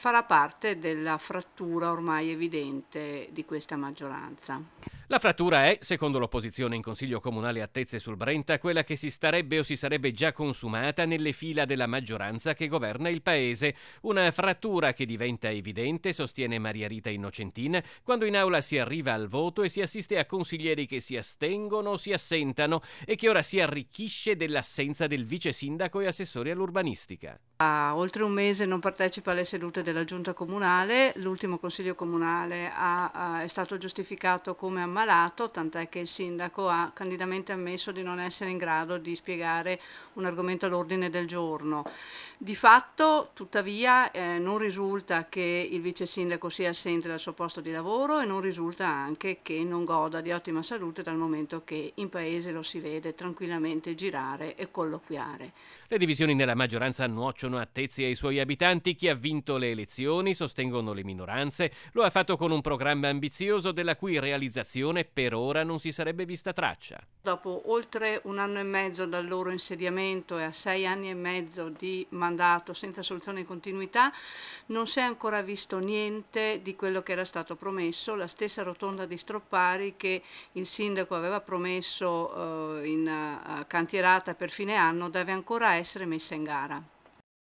farà parte della frattura ormai evidente di questa maggioranza. La frattura è, secondo l'opposizione in Consiglio Comunale Attezze sul Brenta, quella che si starebbe o si sarebbe già consumata nelle fila della maggioranza che governa il paese. Una frattura che diventa evidente, sostiene Maria Rita Innocentina, quando in aula si arriva al voto e si assiste a consiglieri che si astengono o si assentano e che ora si arricchisce dell'assenza del vice sindaco e assessore all'urbanistica. Da oltre un mese non partecipa alle sedute della giunta comunale, l'ultimo consiglio comunale ha, ha, è stato giustificato come ammalato, tant'è che il sindaco ha candidamente ammesso di non essere in grado di spiegare un argomento all'ordine del giorno. Di fatto, tuttavia, eh, non risulta che il vice sindaco sia assente dal suo posto di lavoro e non risulta anche che non goda di ottima salute dal momento che in paese lo si vede tranquillamente girare e colloquiare. Le divisioni nella maggioranza nuociono sono attesi ai suoi abitanti chi ha vinto le elezioni, sostengono le minoranze, lo ha fatto con un programma ambizioso della cui realizzazione per ora non si sarebbe vista traccia. Dopo oltre un anno e mezzo dal loro insediamento e a sei anni e mezzo di mandato senza soluzione di continuità, non si è ancora visto niente di quello che era stato promesso, la stessa rotonda di Stroppari che il sindaco aveva promesso eh, in cantierata per fine anno deve ancora essere messa in gara.